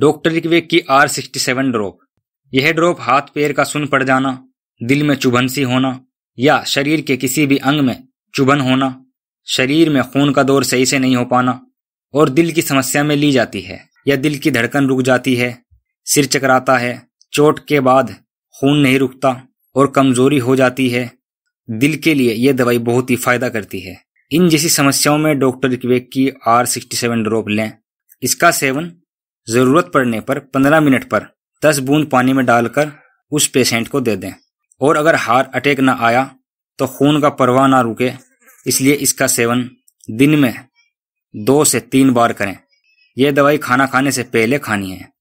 doctor Reckeweg की R sixty seven drop यह drop हाथ पैर का सुन पड़ जाना दिल में चुभन सी होना या शरीर के किसी भी अंग में चुभन होना शरीर में खून का दौर सही से नहीं हो पाना और दिल की समस्या में ली जाती है या दिल की धड़कन रुक जाती है सिर चकराता है चोट के बाद खून नहीं रुकता और कमजोरी हो जाती है दिल के लिए यह दवाई बहुत ही फायदा करती है इन जैसी समस्याओं में डॉक्टर की आर सिक्सटी सेवन ड्रॉप लें इसका सेवन ज़रूरत पड़ने पर 15 मिनट पर 10 बूंद पानी में डालकर उस पेशेंट को दे दें और अगर हार अटैक ना आया तो खून का परवाह ना रुके इसलिए इसका सेवन दिन में दो से तीन बार करें यह दवाई खाना खाने से पहले खानी है